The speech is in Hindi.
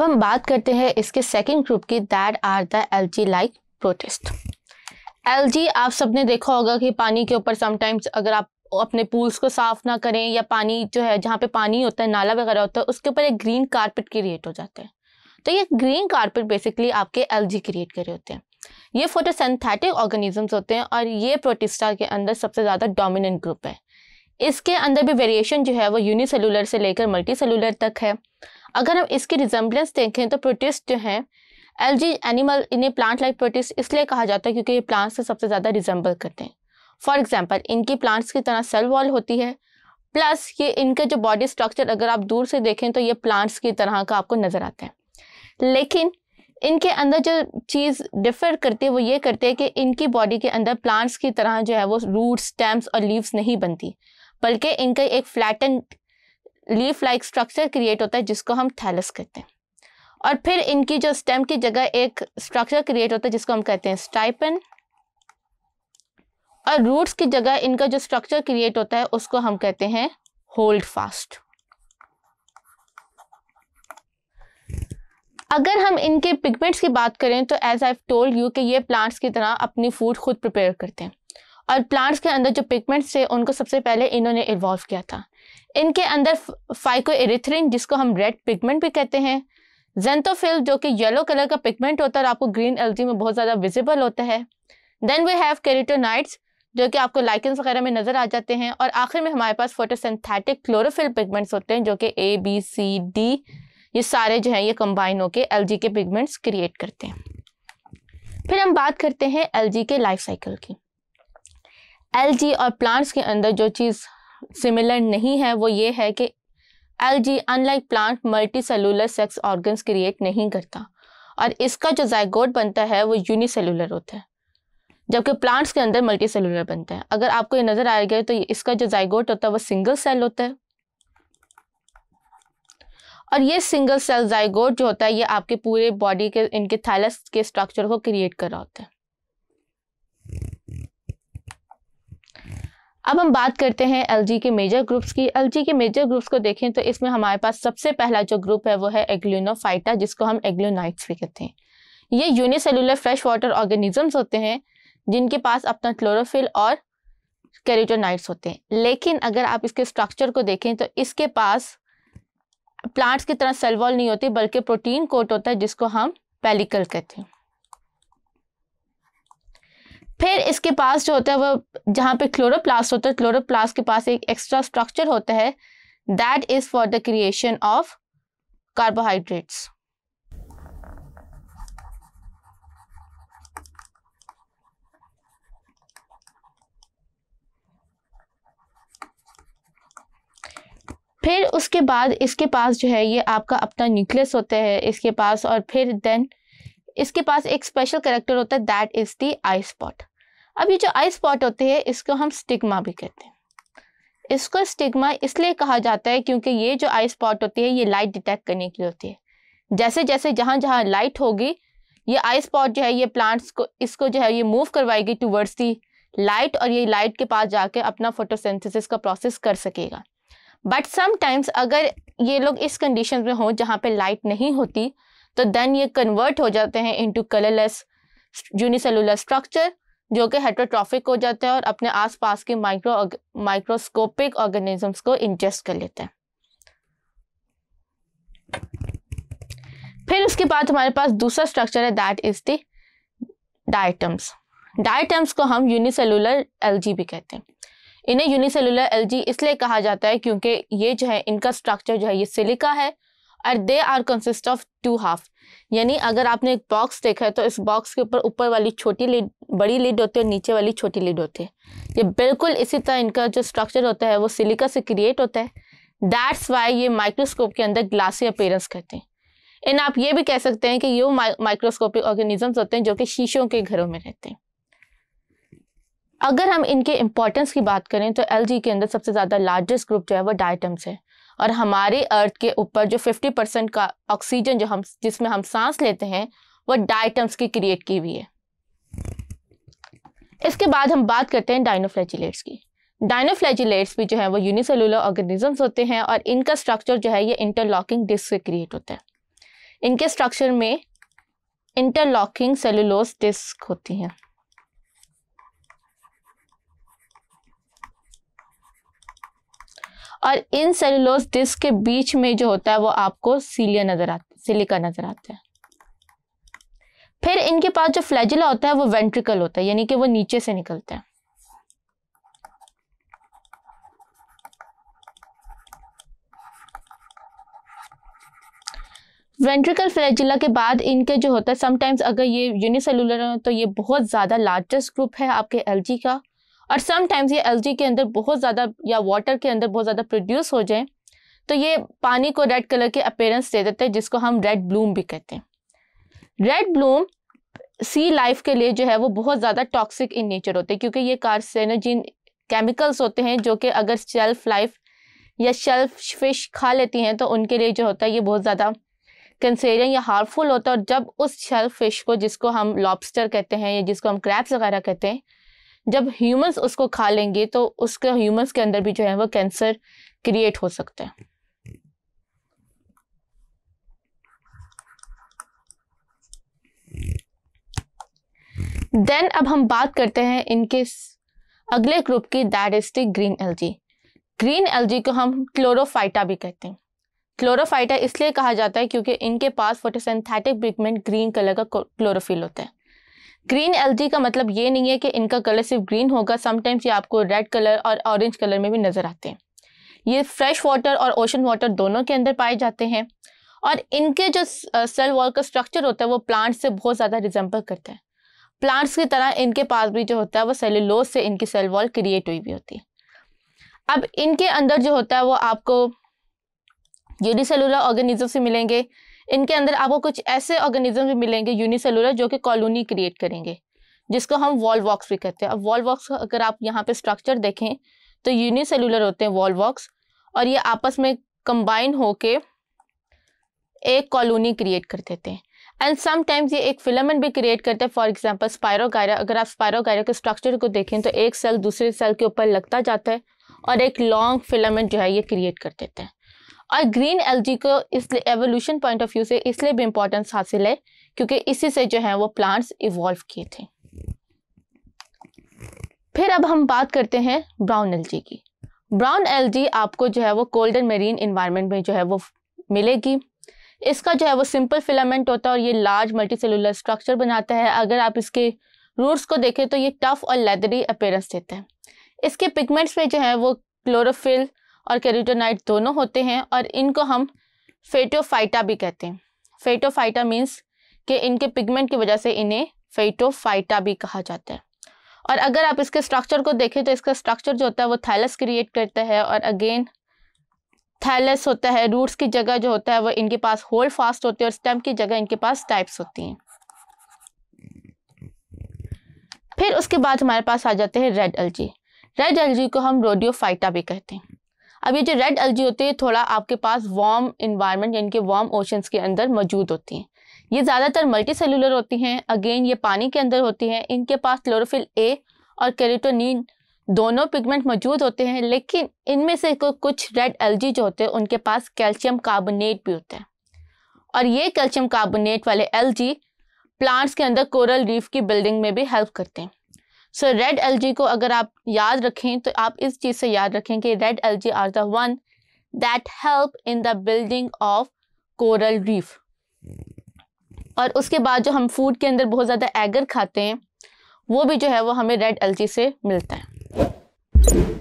अब हम बात करते हैं इसके सेकेंड ग्रुप की that are the algae like protist algae आप सबने देखा होगा कि पानी के ऊपर समटाइम्स अगर आप अपने पूल्स को साफ ना करें या पानी जो है जहाँ पे पानी होता है नाला वगैरह होता है उसके ऊपर एक ग्रीन कारपेट क्रिएट हो जाता है तो ये ग्रीन कारपेट बेसिकली आपके एल क्रिएट करे होते हैं ये फोटोसेंथेटिक ऑर्गेनिजम्स होते हैं और ये प्रोटिस्टा के अंदर सबसे ज़्यादा डोमिनेंट ग्रुप है इसके अंदर भी वेरिएशन जो है वो यूनिसेलुलर से लेकर मल्टी तक है अगर हम इसकी रिजम्बलेंस देखें तो प्रोटिस्ट जो एल एलजी एनिमल इन्हें प्लांट लाइक प्रोटिस्ट इसलिए कहा जाता है क्योंकि ये प्लांट्स से सबसे ज़्यादा रिजम्बल करते हैं फॉर एग्जाम्पल इनकी प्लांट्स की तरह सेल वॉल होती है प्लस ये इनके जो बॉडी स्ट्रक्चर अगर आप दूर से देखें तो ये प्लांट्स की तरह का आपको नज़र आता है लेकिन इनके अंदर जो चीज़ डिफर करती है वो ये करते हैं कि इनकी बॉडी के अंदर प्लांट्स की तरह जो है वो रूट स्टेम्स और लीव्स नहीं बनती बल्कि इनका एक flatten leaf like structure create होता है जिसको हम थैलस कहते हैं और फिर इनकी जो स्टेम की जगह एक स्ट्रक्चर क्रिएट होता है जिसको हम कहते हैं स्टाइपन और रूट्स की जगह इनका जो स्ट्रक्चर क्रिएट होता है उसको हम कहते हैं होल्ड फास्ट अगर हम इनके पिगमेंट्स की बात करें तो एज आई टोल्ड यू कि ये प्लांट्स की तरह अपनी फूड खुद प्रिपेयर करते हैं और प्लांट्स के अंदर जो पिगमेंट्स थे उनको सबसे पहले इन्होंने इन्वॉल्व किया था इनके अंदर फाइको एरिथ्रिन जिसको हम रेड पिगमेंट भी कहते हैं जेंथोफिल जो कि येलो कलर का पिगमेंट होता है और आपको ग्रीन एलजी में बहुत ज़्यादा विजिबल होता है देन वी हैव केरिटोनाइट्स जो कि आपको लाइकन्स वगैरह में नज़र आ जाते हैं और आखिर में हमारे पास फोटोसिंथेटिक क्लोरोफिल पिगमेंट्स होते हैं जो कि ए बी सी डी ये सारे जो हैं ये कंबाइन होकर जी के पिगमेंट्स क्रिएट करते हैं फिर हम बात करते हैं जी के लाइफ साइकिल की जी और प्लांट्स के अंदर जो चीज़ सिमिलर नहीं है वो ये है कि जी unlike plant multicellular sex organs create नहीं करता और इसका जो जायगोट बनता है वो यूनिसेलुलर होता है जबकि प्लांट्स के अंदर मल्टी सेलुलर बनता है अगर आपको ये नज़र आ गया तो इसका जो जायगोट होता है वो सिंगल सेल होता है और ये सिंगल सेल जायगोट जो होता है ये आपके पूरे बॉडी के इनके थैलस के स्ट्रक्चर को क्रिएट कर रहा होता है अब हम बात करते हैं एल के मेजर ग्रुप्स की एल के मेजर ग्रुप्स को देखें तो इसमें हमारे पास सबसे पहला जो ग्रुप है वो है एग्लिनोफाइटा जिसको हम एग्लोनाइट्स भी कहते हैं ये यूनिसेलुलर फ्रेश वाटर ऑर्गेनिजम्स होते हैं जिनके पास अपना क्लोरोफिल और कैरिटोनाइट्स होते हैं लेकिन अगर आप इसके स्ट्रक्चर को देखें तो इसके पास प्लांट्स की तरह सेलवॉल नहीं होती बल्कि प्रोटीन कोट होता है जिसको हम पेलिकल कहते हैं फिर इसके पास जो होता है वह जहाँ पे क्लोरोप्लास्ट होता है क्लोरोप्लास्ट के पास एक एक्स्ट्रा स्ट्रक्चर होता है that is for the creation of carbohydrates फिर उसके बाद इसके पास जो है ये आपका अपना न्यूक्लियस होता है इसके पास और फिर देन इसके पास एक स्पेशल करेक्टर होता है that is the eye spot अब ये जो आई स्पॉट होते हैं इसको हम स्टिग्मा भी कहते हैं इसको स्टिग्मा इसलिए कहा जाता है क्योंकि ये जो आई स्पॉट होती है ये लाइट डिटेक्ट करने के लिए होती है जैसे जैसे जहाँ जहाँ लाइट होगी ये आई स्पॉट जो है ये प्लांट्स को इसको जो है ये मूव करवाएगी टूवर्ड्स दी लाइट और ये लाइट के पास जाके अपना फोटोसिंथेसिस का प्रोसेस कर सकेगा बट समाइम्स अगर ये लोग इस कंडीशन में हो जहाँ पे लाइट नहीं होती तो देन ये कन्वर्ट हो जाते हैं इंटू कलरलेस यूनिसेलुलर स्ट्रक्चर जो कि हेट्रोट्रॉफिक हो जाते हैं और अपने आसपास के माइक्रो माइक्रोस्कोपिक ऑर्गेनिजम्स को इंजेस्ट कर लेते हैं फिर उसके बाद हमारे पास दूसरा स्ट्रक्चर है that is the diatoms diatoms को हम यूनिसेलुलर एलजी भी कहते हैं इन्हें यूनिसेलुलर एलजी इसलिए कहा जाता है क्योंकि ये जो है इनका स्ट्रक्चर जो है ये सिलिका है और they are consist of two half यानी अगर आपने एक बॉक्स देखा है तो इस बॉक्स के ऊपर ऊपर वाली छोटी लीड बड़ी लीड होती है और नीचे वाली छोटी लीड होती है ये बिल्कुल इसी तरह इनका जो स्ट्रक्चर होता है वो सिलिका से क्रिएट होता है दैट्स वाई ये माइक्रोस्कोप के अंदर ग्लासी अपेयरेंस करते हैं एंड आप ये भी कह सकते हैं कि ये माइक्रोस्कोपिक ऑर्गेनिजम्स होते हैं जो कि शीशों के घरों में रहते हैं अगर हम इनके इम्पोर्टेंस की बात करें तो एल के अंदर सबसे ज़्यादा लार्जेस्ट ग्रुप जो है वो डायटम्स है और हमारे अर्थ के ऊपर जो 50 परसेंट का ऑक्सीजन जो हम जिसमें हम सांस लेते हैं वह डाइटम्स की क्रिएट की हुई है इसके बाद हम बात करते हैं डायनोफ्लैजिलेट्स की डायनोफ्लैजिलेट्स भी जो है वो यूनिसेलुलर ऑर्गेनिजम्स होते हैं और इनका स्ट्रक्चर जो है ये इंटरलॉकिंग डिस्क से क्रिएट होता है इनके स्ट्रक्चर में इंटरलॉकिंग सेलुलोस डिस्क होती हैं और इन सेलुलोज डिस्क के बीच में जो होता है वो आपको सीलिया नजर आता है सिलिका नजर आता है फिर इनके पास जो फ्लैजिला होता है वो वेंट्रिकल होता है यानी कि वो नीचे से निकलता है वेंट्रिकल फ्लैजिला के बाद इनके जो होता है समटाइम्स अगर ये यूनिसेलुलर हैं तो ये बहुत ज़्यादा लार्जेस्ट ग्रुप है आपके एलजी का और समटाइम्स ये एल्गी के अंदर बहुत ज़्यादा या वाटर के अंदर बहुत ज़्यादा प्रोड्यूस हो जाए तो ये पानी को रेड कलर के अपेयरेंस दे देते हैं जिसको हम रेड ब्लूम भी कहते हैं रेड ब्लूम सी लाइफ के लिए जो है वो बहुत ज़्यादा टॉक्सिक इन नेचर होते हैं क्योंकि ये कार्सेनोजिन केमिकल्स होते हैं जो कि अगर शेल्फ लाइफ या शेल्फ फिश खा लेती हैं तो उनके लिए जो होता है ये बहुत ज़्यादा कंसेरियन या हार्मफुल होता है और जब उस शेल्फ फिश को जिसको हम लॉबस्टर कहते हैं या जिसको हम क्रैप्स वगैरह कहते हैं जब ह्यूमंस उसको खा लेंगे तो उसके ह्यूमंस के अंदर भी जो है वो कैंसर क्रिएट हो सकता है देन अब हम बात करते हैं इनके अगले ग्रुप की that is the green algae green algae को हम क्लोरोफाइटा भी कहते हैं क्लोरोफाइटा इसलिए कहा जाता है क्योंकि इनके पास फोटोसेंथेटिक पिगमेंट ग्रीन कलर का क्लोरोफिल होता है ग्रीन एल्गी का मतलब ये नहीं है कि इनका कलर सिर्फ ग्रीन होगा समटाइम्स ये आपको रेड कलर और ऑरेंज कलर में भी नज़र आते हैं ये फ्रेश वाटर और ओशन वाटर दोनों के अंदर पाए जाते हैं और इनके जो सेल वॉल का स्ट्रक्चर होता है वो प्लांट्स से बहुत ज़्यादा रिजेंबल करता है प्लांट्स की तरह इनके पास भी जो होता है वो सेलुलोज से इनकी सेल वॉल क्रिएट हुई भी होती है अब इनके अंदर जो होता है वो आपको यूनिसेलुलर ऑर्गेनिज्म से मिलेंगे इनके अंदर आपको कुछ ऐसे ऑर्गेनिज्म भी मिलेंगे यूनिसेलुलर जो कि कॉलोनी क्रिएट करेंगे जिसको हम वॉल वॉक्स भी कहते हैं अब वॉल वॉक्स अगर आप यहाँ पे स्ट्रक्चर देखें तो यूनिसेलुलर होते हैं वॉल वॉक्स और ये आपस में कंबाइन होके एक कॉलोनी क्रिएट कर देते हैं एंड समटाइम्स ये एक फिलामेंट भी क्रिएट करते हैं फॉर एग्जांपल स्पायरोगायरा अगर आप स्पायरोगायरा के स्ट्रक्चर को देखें तो एक सेल दूसरे सेल के ऊपर लगता जाता है और एक लॉन्ग फिलामेंट जो है ये क्रिएट कर देते हैं और ग्रीन एलजी को इसलिए एवोल्यूशन पॉइंट ऑफ व्यू से इसलिए भी इम्पोर्टेंस हासिल है क्योंकि इसी से जो है वो प्लांट्स इवॉल्व किए थे फिर अब हम बात करते हैं ब्राउन एलजी की ब्राउन एलजी आपको जो है वो कोल्ड एंड मेरीन इन्वायरमेंट में जो है वो मिलेगी इसका जो है वो सिंपल फिलामेंट होता है और ये लार्ज मल्टी सेलुलर स्ट्रक्चर बनाता है अगर आप इसके रूट्स को देखें तो ये टफ और लेदरी अपेयरेंस देते हैं इसके पिगमेंट्स में जो है वो क्लोरोफिल और कैरिटोनाइट दोनों होते हैं और इनको हम फेटोफाइटा भी कहते हैं फेटोफाइटा मीन्स कि इनके पिगमेंट की वजह से इन्हें फेटोफाइटा भी कहा जाता है और अगर आप इसके स्ट्रक्चर को देखें तो इसका स्ट्रक्चर जो होता है वो थैलस क्रिएट करता है और अगेन थैलस होता है रूट्स की जगह जो होता है वो इनके पास होल्ड फास्ट होती है और स्टेम की जगह इनके पास टाइप्स होती हैं फिर उसके बाद हमारे पास आ जाते हैं रेड एलजी रेड एलजी को हम रोडियोफाइटा भी कहते हैं अब ये जो रेड एल्जी होती है थोड़ा आपके पास वार्म इन्वायरमेंट यानी कि वार्म ओशंस के अंदर मौजूद होती हैं ये ज़्यादातर मल्टी सेलुलर होती हैं अगेन ये पानी के अंदर होती हैं इनके पास क्लोरोफिल ए और कैरिटोनिन दोनों पिगमेंट मौजूद होते हैं लेकिन इनमें से कुछ रेड एल्जी जो होते हैं उनके पास कैल्शियम कार्बोनेट भी होता है और ये कैल्शियम कार्बोनेट वाले एल्जी प्लांट्स के अंदर कोरल रीफ की बिल्डिंग में भी हेल्प करते हैं सो रेड एल को अगर आप याद रखें तो आप इस चीज़ से याद रखें कि red algae are the one that help in the building of coral reef और उसके बाद जो हम फूड के अंदर बहुत ज़्यादा एगर खाते हैं वो भी जो है वो हमें रेड एल से मिलता है